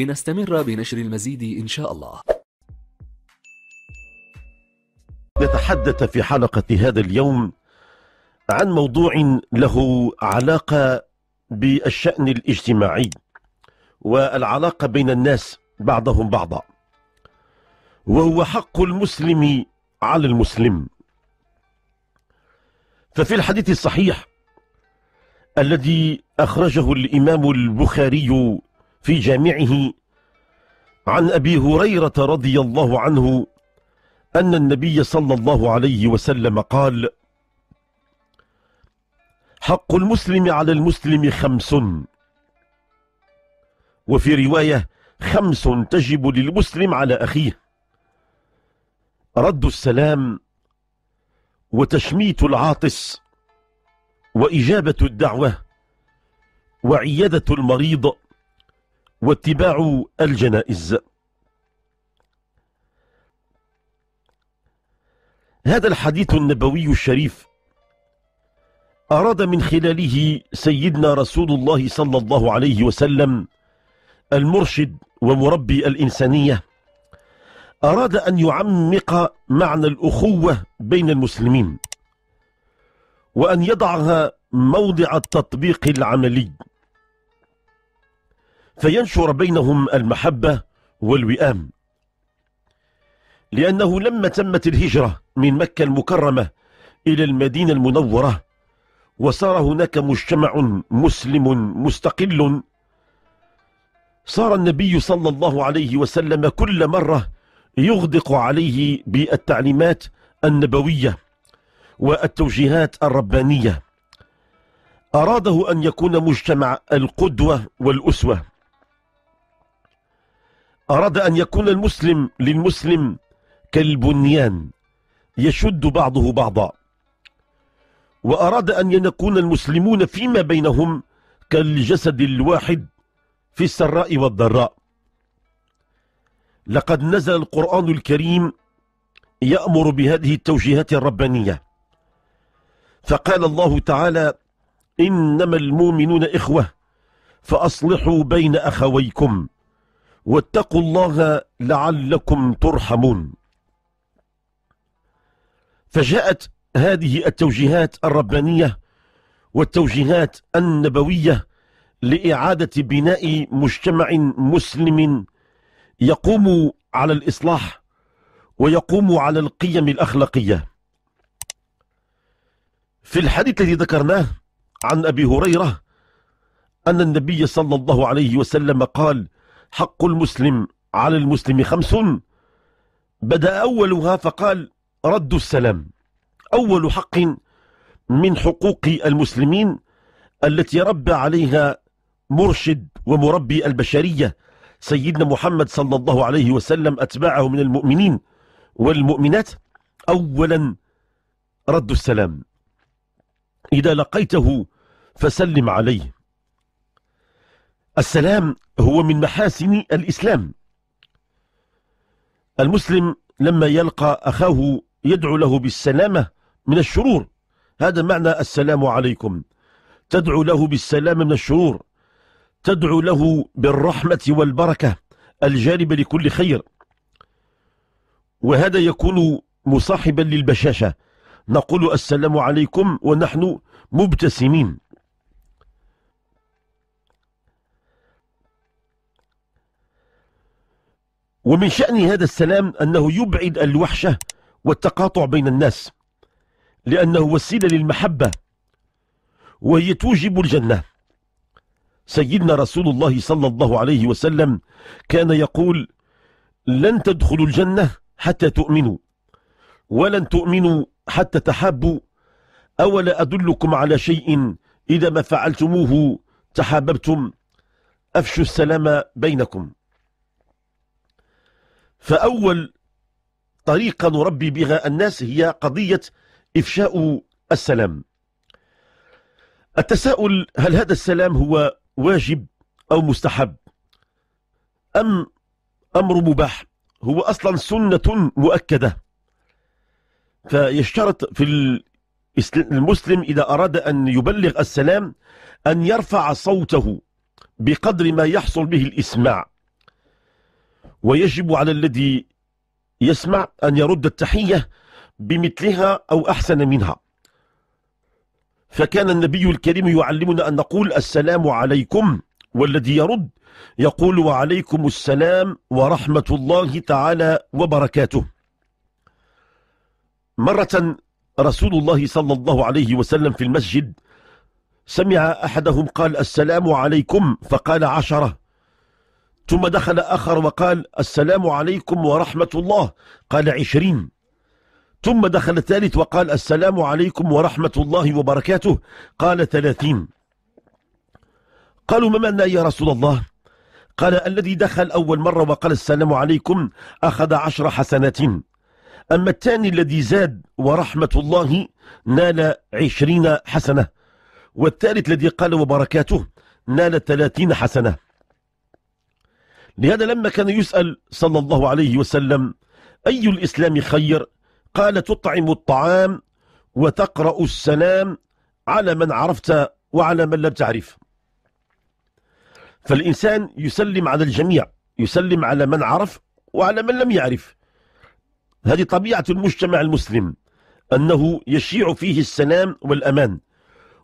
لنستمر بنشر المزيد إن شاء الله نتحدث في حلقة هذا اليوم عن موضوع له علاقة بالشأن الاجتماعي والعلاقة بين الناس بعضهم بعضا وهو حق المسلم على المسلم ففي الحديث الصحيح الذي أخرجه الإمام البخاري في جامعه عن أبي هريرة رضي الله عنه أن النبي صلى الله عليه وسلم قال حق المسلم على المسلم خمس وفي رواية خمس تجب للمسلم على أخيه رد السلام وتشميت العاطس وإجابة الدعوة وعيادة المريض واتباع الجنائز هذا الحديث النبوي الشريف أراد من خلاله سيدنا رسول الله صلى الله عليه وسلم المرشد ومربي الإنسانية أراد أن يعمق معنى الأخوة بين المسلمين وأن يضعها موضع التطبيق العملي فينشر بينهم المحبة والوئام لأنه لما تمت الهجرة من مكة المكرمة إلى المدينة المنورة وصار هناك مجتمع مسلم مستقل صار النبي صلى الله عليه وسلم كل مرة يغدق عليه بالتعليمات النبوية والتوجيهات الربانية أراده أن يكون مجتمع القدوة والأسوة أراد أن يكون المسلم للمسلم كالبنيان يشد بعضه بعضا وأراد أن يكون المسلمون فيما بينهم كالجسد الواحد في السراء والضراء لقد نزل القرآن الكريم يأمر بهذه التوجيهات الربانية فقال الله تعالى إنما المؤمنون إخوة فأصلحوا بين أخويكم واتقوا الله لعلكم ترحمون فجاءت هذه التوجيهات الربانية والتوجيهات النبوية لإعادة بناء مجتمع مسلم يقوم على الإصلاح ويقوم على القيم الأخلاقية في الحديث الذي ذكرناه عن أبي هريرة أن النبي صلى الله عليه وسلم قال حق المسلم على المسلم خمس بدأ أولها فقال رد السلام أول حق من حقوق المسلمين التي ربى عليها مرشد ومربي البشرية سيدنا محمد صلى الله عليه وسلم أتباعه من المؤمنين والمؤمنات أولا رد السلام إذا لقيته فسلم عليه السلام هو من محاسن الإسلام المسلم لما يلقى أخاه يدعو له بالسلامة من الشرور هذا معنى السلام عليكم تدعو له بالسلام من الشرور تدعو له بالرحمة والبركة الجالبة لكل خير وهذا يكون مصاحبا للبشاشة نقول السلام عليكم ونحن مبتسمين ومن شأن هذا السلام أنه يبعد الوحشة والتقاطع بين الناس لأنه وسيلة للمحبة وهي توجب الجنة سيدنا رسول الله صلى الله عليه وسلم كان يقول لن تدخلوا الجنة حتى تؤمنوا ولن تؤمنوا حتى تحابوا أولا أدلكم على شيء إذا ما فعلتموه تحاببتم أفشوا السلام بينكم فأول طريقة نربي بها الناس هي قضية إفشاء السلام التساؤل هل هذا السلام هو واجب أو مستحب أم أمر مباح هو أصلا سنة مؤكدة فيشترط في المسلم إذا أراد أن يبلغ السلام أن يرفع صوته بقدر ما يحصل به الإسماع ويجب على الذي يسمع أن يرد التحية بمثلها أو أحسن منها فكان النبي الكريم يعلمنا أن نقول السلام عليكم والذي يرد يقول وعليكم السلام ورحمة الله تعالى وبركاته مرة رسول الله صلى الله عليه وسلم في المسجد سمع أحدهم قال السلام عليكم فقال عشرة ثم دخل آخر وقال السلام عليكم ورحمة الله قال عشرين ثم دخل ثالث وقال السلام عليكم ورحمة الله وبركاته قال ثلاثين قالوا ما معنى يا رسول الله قال الذي دخل أول مرة وقال السلام عليكم أخذ عشر حسنات أما الثاني الذي زاد ورحمة الله نال عشرين حسنة والثالث الذي قال وبركاته نال ثلاثين حسنة لهذا لما كان يسأل صلى الله عليه وسلم أي الإسلام خير قال تطعم الطعام وتقرأ السلام على من عرفت وعلى من لم تعرف فالإنسان يسلم على الجميع يسلم على من عرف وعلى من لم يعرف هذه طبيعة المجتمع المسلم أنه يشيع فيه السلام والأمان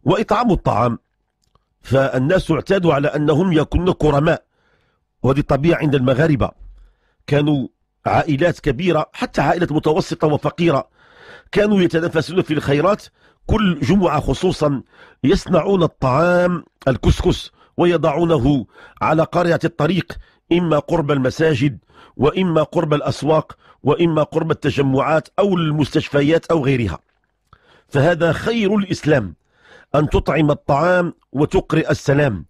وإطعام الطعام فالناس اعتادوا على أنهم يكون كرماء وهذه الطبيعة عند المغاربة كانوا عائلات كبيرة حتى عائلة متوسطة وفقيرة كانوا يتنافسون في الخيرات كل جمعة خصوصا يصنعون الطعام الكسكس ويضعونه على قارعة الطريق إما قرب المساجد وإما قرب الأسواق وإما قرب التجمعات أو المستشفيات أو غيرها فهذا خير الإسلام أن تطعم الطعام وتقرئ السلام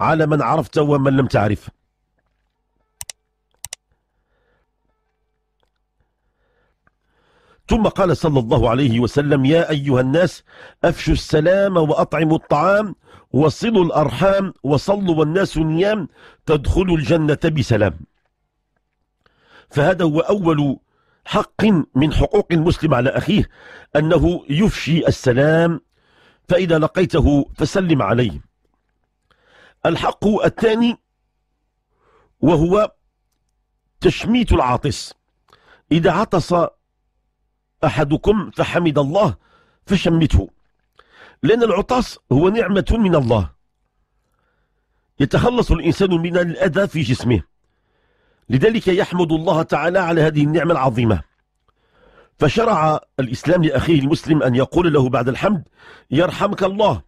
على من عرفت ومن لم تعرف ثم قال صلى الله عليه وسلم يا أيها الناس أفشوا السلام وأطعموا الطعام وصلوا الأرحام وصلوا والناس نيام تدخلوا الجنة بسلام فهذا هو أول حق من حقوق المسلم على أخيه أنه يفشي السلام فإذا لقيته فسلم عليه الحق الثاني وهو تشميت العاطس إذا عطس أحدكم فحمد الله فشمته لأن العطاس هو نعمة من الله يتخلص الإنسان من الأذى في جسمه لذلك يحمد الله تعالى على هذه النعمة العظيمة فشرع الإسلام لأخيه المسلم أن يقول له بعد الحمد يرحمك الله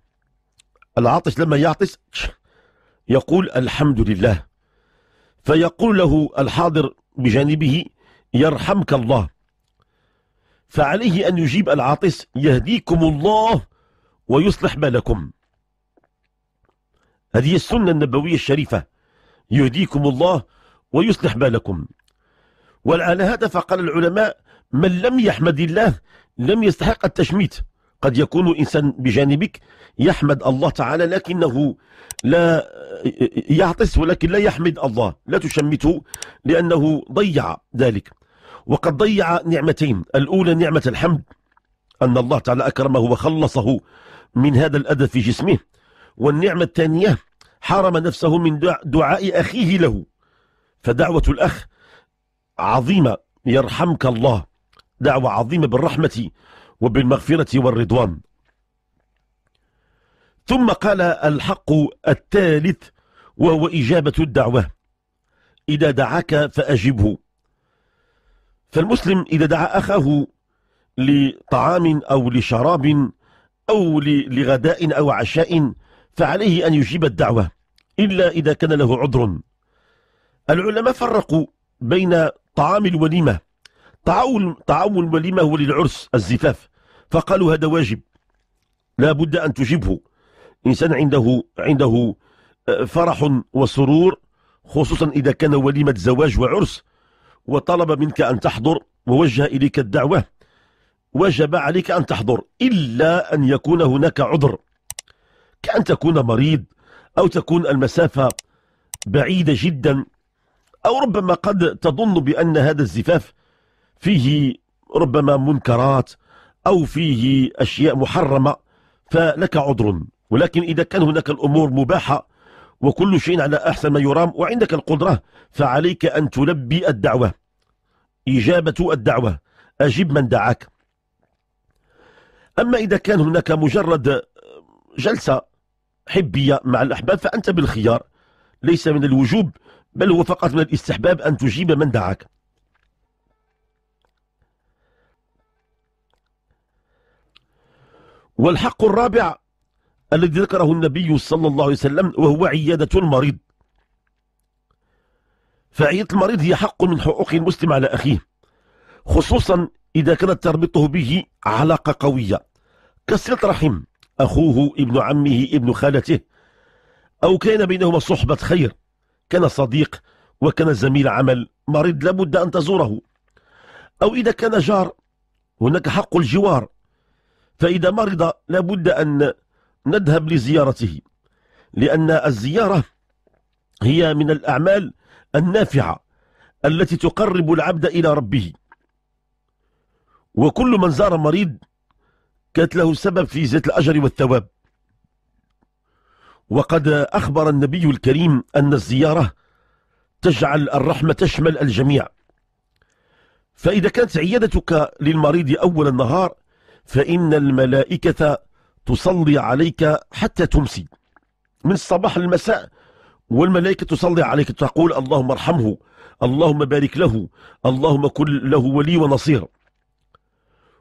العطش لما يعطس يقول الحمد لله فيقول له الحاضر بجانبه يرحمك الله فعليه أن يجيب العاطس يهديكم الله ويصلح بالكم هذه السنة النبوية الشريفة يهديكم الله ويصلح بالكم وعلى هذا فقال العلماء من لم يحمد الله لم يستحق التشميت قد يكون إنسان بجانبك يحمد الله تعالى لكنه لا يعطس ولكن لا يحمد الله لا تشمته لأنه ضيع ذلك وقد ضيع نعمتين الأولى نعمة الحمد أن الله تعالى أكرمه وخلصه من هذا الأذى في جسمه والنعمة الثانية حرم نفسه من دعاء أخيه له فدعوة الأخ عظيمة يرحمك الله دعوة عظيمة بالرحمة وبالمغفرة والرضوان ثم قال الحق الثالث وهو إجابة الدعوة إذا دعاك فأجبه فالمسلم إذا دعا أخاه لطعام أو لشراب أو لغداء أو عشاء فعليه أن يجيب الدعوة إلا إذا كان له عذر العلماء فرقوا بين طعام الوليمة طعام الوليمة هو للعرس الزفاف فقالوا هذا واجب لا بد أن تجيبه إنسان عنده عنده آه، فرح وسرور خصوصا إذا كان وليمة زواج وعرس وطلب منك أن تحضر ووجه إليك الدعوة وجب عليك أن تحضر إلا أن يكون هناك عذر كأن تكون مريض أو تكون المسافة بعيدة جدا أو ربما قد تظن بأن هذا الزفاف فيه ربما منكرات أو فيه أشياء محرمة فلك عذر ولكن إذا كان هناك الأمور مباحة وكل شيء على أحسن ما يرام وعندك القدرة فعليك أن تلبي الدعوة إجابة الدعوة أجب من دعاك أما إذا كان هناك مجرد آه، جلسة حبية مع الأحباب فأنت بالخيار ليس من الوجوب بل هو فقط من الاستحباب أن تجيب من دعاك والحق الرابع الذي ذكره النبي صلى الله عليه وسلم وهو عيادة المريض فعيادة المريض هي حق من حقوق المسلم على أخيه خصوصا إذا كانت تربطه به علاقة قوية كصلة رحم أخوه ابن عمه ابن خالته أو كان بينهما صحبة خير كان صديق وكان زميل عمل مريض لابد أن تزوره أو إذا كان جار هناك حق الجوار فإذا مرض لابد أن نذهب لزيارته لأن الزيارة هي من الأعمال النافعة التي تقرب العبد إلى ربه وكل من زار مريض كانت له سبب في زيادة الأجر والثواب وقد أخبر النبي الكريم أن الزيارة تجعل الرحمة تشمل الجميع فإذا كانت عيادتك للمريض أول النهار فإن الملائكة تصلي عليك حتى تمسي من الصباح للمساء والملائكة تصلي عليك تقول اللهم ارحمه اللهم بارك له اللهم كن له ولي ونصير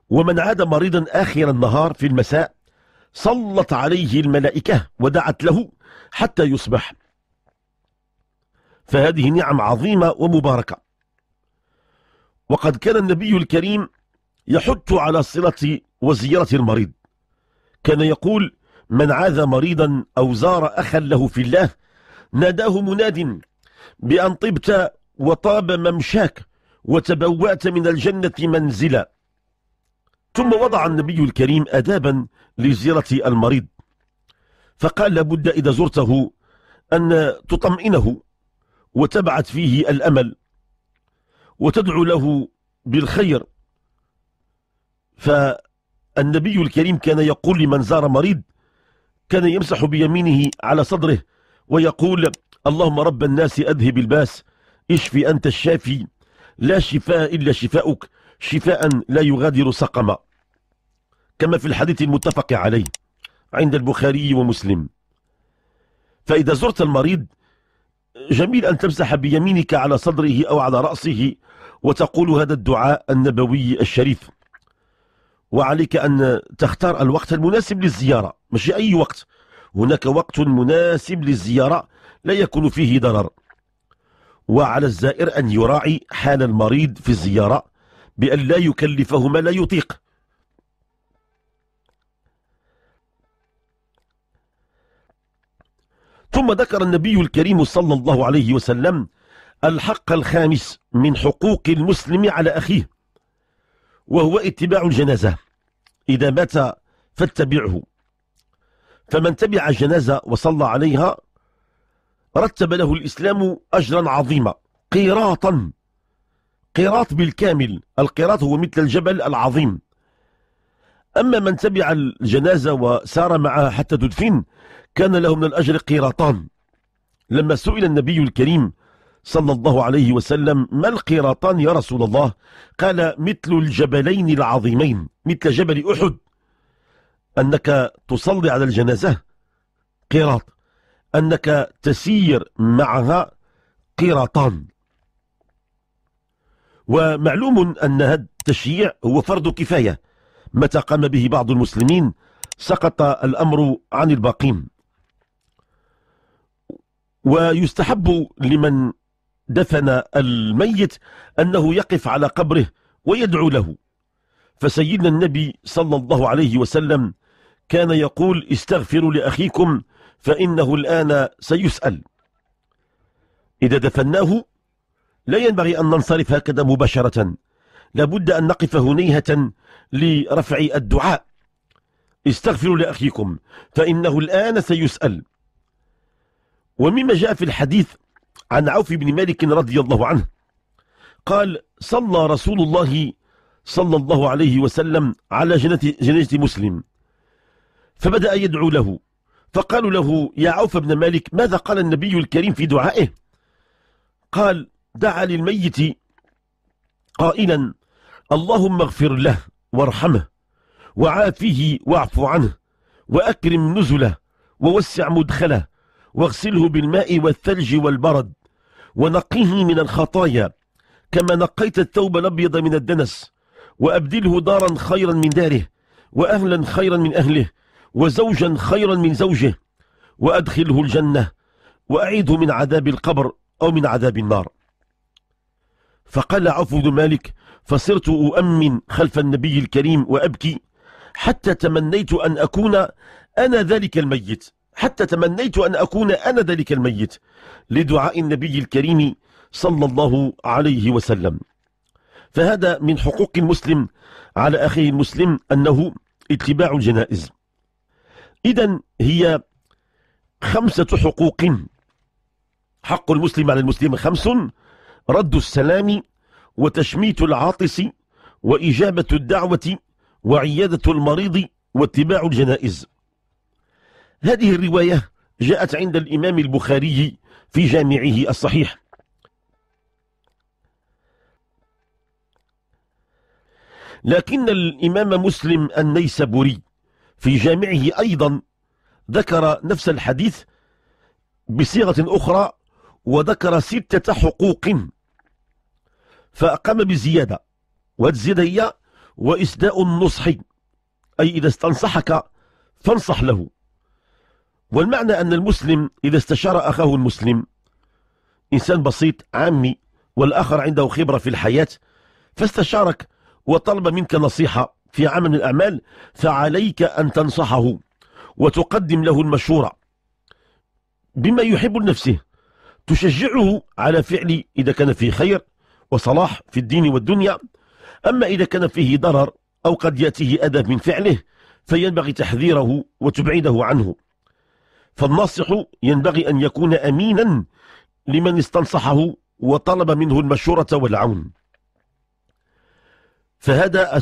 ومن عاد مريضا آخر النهار في المساء صلت عليه الملائكة ودعت له حتى يصبح فهذه نعم عظيمة ومباركة وقد كان النبي الكريم يحث على صلة وزيارة المريض كان يقول من عاذ مريضا أو زار أخا له في الله ناداه مناد بأن طبت وطاب ممشاك وتبوأت من الجنة منزلا ثم وضع النبي الكريم أدابا لزيارة المريض فقال لابد إذا زرته أن تطمئنه وتبعت فيه الأمل وتدعو له بالخير ف النبي الكريم كان يقول لمن زار مريض كان يمسح بيمينه على صدره ويقول اللهم رب الناس أذهب الباس اشفي أنت الشافي لا شفاء إلا شفاؤك شفاء لا يغادر سقما كما في الحديث المتفق عليه عند البخاري ومسلم فإذا زرت المريض جميل أن تمسح بيمينك على صدره أو على رأسه وتقول هذا الدعاء النبوي الشريف وعليك أن تختار الوقت المناسب للزيارة مش أي وقت هناك وقت مناسب للزيارة لا يكون فيه ضرر وعلى الزائر أن يراعي حال المريض في الزيارة بأن لا يكلفه ما لا يطيق ثم ذكر النبي الكريم صلى الله عليه وسلم الحق الخامس من حقوق المسلم على أخيه وهو اتباع الجنازة إذا مات فاتبعه فمن تبع الجنازة وصلى عليها رتب له الإسلام أجرا عظيما قيراطا قيراط بالكامل القيراط هو مثل الجبل العظيم أما من تبع الجنازة وسار معها حتى تدفن كان له من الأجر قيراطان لما سئل النبي الكريم صلى الله عليه وسلم ما القراطان يا رسول الله قال مثل الجبلين العظيمين مثل جبل أحد أنك تصلي على الجنازة قراط أنك تسير معها قراطان ومعلوم أن هذا التشييع هو فرض كفاية متى قام به بعض المسلمين سقط الأمر عن الباقين ويستحب لمن دفن الميت أنه يقف على قبره ويدعو له فسيدنا النبي صلى الله عليه وسلم كان يقول استغفروا لأخيكم فإنه الآن سيسأل إذا دفناه لا ينبغي أن ننصرف هكذا مباشرة لابد أن نقف هنيهة لرفع الدعاء استغفروا لأخيكم فإنه الآن سيسأل ومما جاء في الحديث عن عوف بن مالك رضي الله عنه قال صلى رسول الله صلى الله عليه وسلم على جنة, جنة مسلم فبدأ يدعو له فقالوا له يا عوف بن مالك ماذا قال النبي الكريم في دعائه قال دعا للميت قائلا اللهم اغفر له وارحمه وعافه واعف عنه وأكرم نزله ووسع مدخله واغسله بالماء والثلج والبرد ونقيه من الخطايا كما نقيت الثوب الأبيض من الدنس وأبدله دارا خيرا من داره وأهلا خيرا من أهله وزوجا خيرا من زوجه وأدخله الجنة وأعيده من عذاب القبر أو من عذاب النار فقال عوف بن مالك فصرت أؤمن خلف النبي الكريم وأبكي حتى تمنيت أن أكون أنا ذلك الميت حتى تمنيت أن أكون أنا ذلك الميت لدعاء النبي الكريم صلى الله عليه وسلم فهذا من حقوق المسلم على أخيه المسلم أنه اتباع الجنائز إذا هي خمسة حقوق حق المسلم على المسلم خمس رد السلام وتشميت العاطس وإجابة الدعوة وعيادة المريض واتباع الجنائز هذه الرواية جاءت عند الإمام البخاري في جامعه الصحيح لكن الإمام مسلم النيسابوري في جامعه أيضا ذكر نفس الحديث بصيغة أخرى وذكر ستة حقوق فأقام بزيادة وهذه هي وإسداء النصح أي إذا استنصحك فانصح له والمعنى أن المسلم إذا استشار أخاه المسلم إنسان بسيط عامي والآخر عنده خبرة في الحياة فاستشارك وطلب منك نصيحة في عمل من الأعمال فعليك أن تنصحه وتقدم له المشورة بما يحب لنفسه تشجعه على فعل إذا كان فيه خير وصلاح في الدين والدنيا أما إذا كان فيه ضرر أو قد يأتيه أذى من فعله فينبغي تحذيره وتبعده عنه فالناصح ينبغي أن يكون أمينا لمن استنصحه وطلب منه المشورة والعون فهذا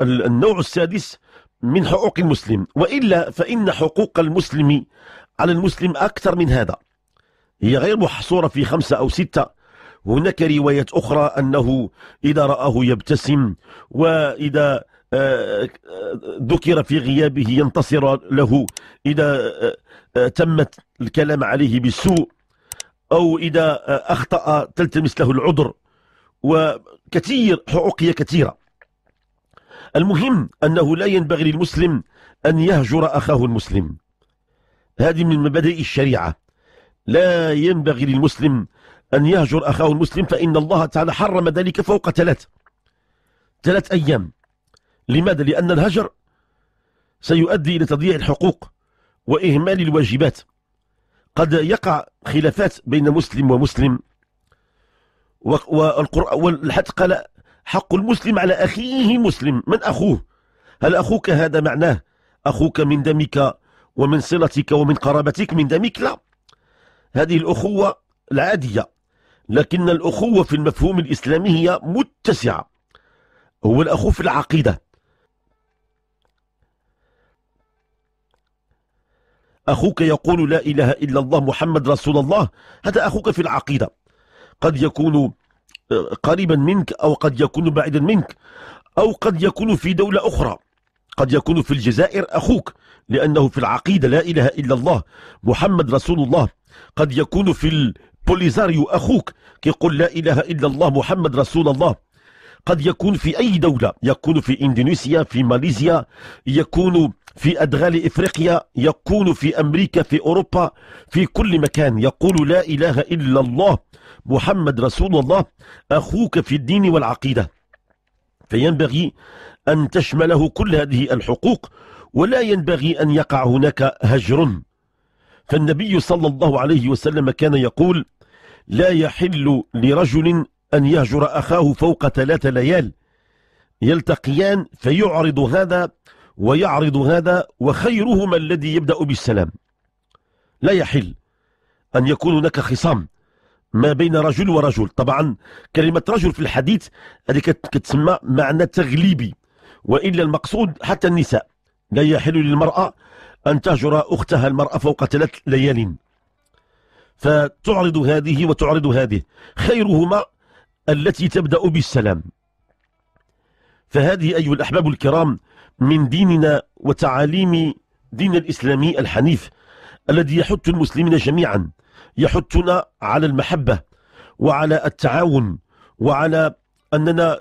النوع السادس من حقوق المسلم وإلا فإن حقوق المسلم على المسلم أكثر من هذا هي غير محصورة في خمسة أو ستة هناك رواية أخرى أنه إذا رآه يبتسم وإذا ذكر في غيابه ينتصر له إذا آه، آه، تمت الكلام عليه بالسوء أو إذا آه، أخطأ تلتمس له العذر وكثير حقوقية كثيرة المهم أنه لا ينبغي للمسلم أن يهجر أخاه المسلم هذه من مبادئ الشريعة لا ينبغي للمسلم أن يهجر أخاه المسلم فإن الله تعالى حرم ذلك فوق ثلاث ثلاث أيام لماذا؟ لأن الهجر سيؤدي إلى تضييع الحقوق وإهمال الواجبات قد يقع خلافات بين مسلم ومسلم والحد قال حق المسلم على أخيه مسلم من أخوه هل أخوك هذا معناه أخوك من دمك ومن صلتك ومن قرابتك من دمك لا هذه الأخوة العادية لكن الأخوة في المفهوم الإسلامي هي متسعة هو الأخو في العقيدة أخوك يقول لا إله إلا الله محمد رسول الله هذا أخوك في العقيدة قد يكون آه، قريبا منك أو قد يكون بعيدا منك أو قد يكون في دولة أخرى قد يكون في الجزائر أخوك لأنه في العقيدة لا إله إلا الله محمد رسول الله قد يكون في البوليزاريو أخوك كيقول لا إله إلا الله محمد رسول الله قد يكون في أي دولة يكون في إندونيسيا في ماليزيا يكون في أدغال إفريقيا يقول في أمريكا في أوروبا في كل مكان يقول لا إله إلا الله محمد رسول الله أخوك في الدين والعقيدة فينبغي أن تشمله كل هذه الحقوق ولا ينبغي أن يقع هناك هجر فالنبي صلى الله عليه وسلم كان يقول لا يحل لرجل أن يهجر أخاه فوق ثلاث ليال يلتقيان فيعرض هذا ويعرض هذا وخيرهما الذي يبدأ بالسلام لا يحل أن يكون هناك خصام ما بين رجل ورجل طبعا كلمة رجل في الحديث هذه كتسمى معنى تغليبي وإلا المقصود حتى النساء لا يحل للمرأة أن تهجر أختها المرأة فوق ثلاث ليال فتعرض هذه وتعرض هذه خيرهما التي تبدأ بالسلام فهذه أيها الأحباب الكرام من ديننا وتعاليم دين الإسلامي الحنيف الذي يحث المسلمين جميعا يحثنا على المحبة وعلى التعاون وعلى أننا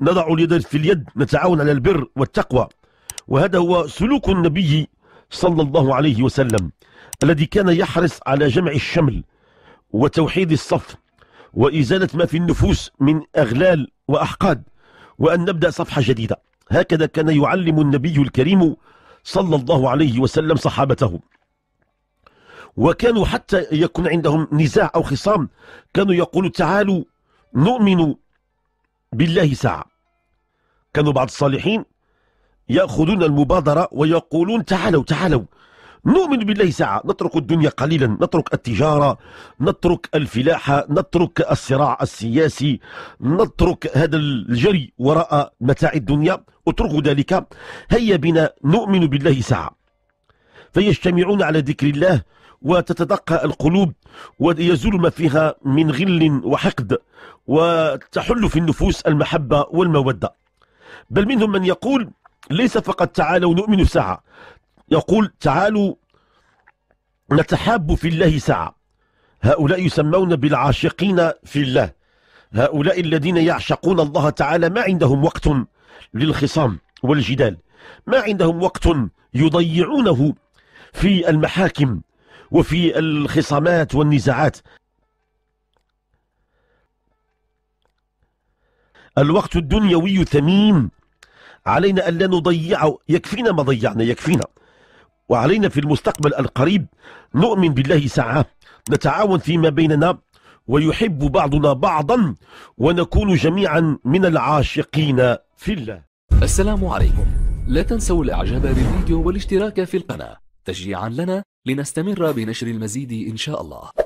نضع اليد في اليد نتعاون على البر والتقوى وهذا هو سلوك النبي صلى الله عليه وسلم الذي كان يحرص على جمع الشمل وتوحيد الصف وإزالة ما في النفوس من أغلال وأحقاد وأن نبدأ صفحة جديدة هكذا كان يعلم النبي الكريم صلى الله عليه وسلم صحابته وكانوا حتى يكون عندهم نزاع أو خصام كانوا يقولوا تعالوا نؤمن بالله ساعة كانوا بعض الصالحين يأخذون المبادرة ويقولون تعالوا تعالوا نؤمن بالله ساعة نترك الدنيا قليلا نترك التجارة نترك الفلاحة نترك الصراع السياسي نترك هذا الجري وراء متاع الدنيا اتركوا ذلك هيا بنا نؤمن بالله ساعة فيجتمعون على ذكر الله وتتدقى القلوب ويزول ما فيها من غل وحقد وتحل في النفوس المحبة والمودة بل منهم من يقول ليس فقط تعالوا نؤمن ساعة يقول تعالوا نتحاب في الله ساعة هؤلاء يسمون بالعاشقين في الله هؤلاء الذين يعشقون الله تعالى ما عندهم وقت للخصام والجدال ما عندهم وقت يضيعونه في المحاكم وفي الخصامات والنزاعات الوقت الدنيوي ثمين علينا أن لا نضيعه يكفينا ما ضيعنا يكفينا وعلينا في المستقبل القريب نؤمن بالله ساعة نتعاون فيما بيننا ويحب بعضنا بعضا ونكون جميعا من العاشقين في الله السلام عليكم لا تنسوا الاعجاب بالفيديو والاشتراك في القناة تشجيعا لنا لنستمر بنشر المزيد ان شاء الله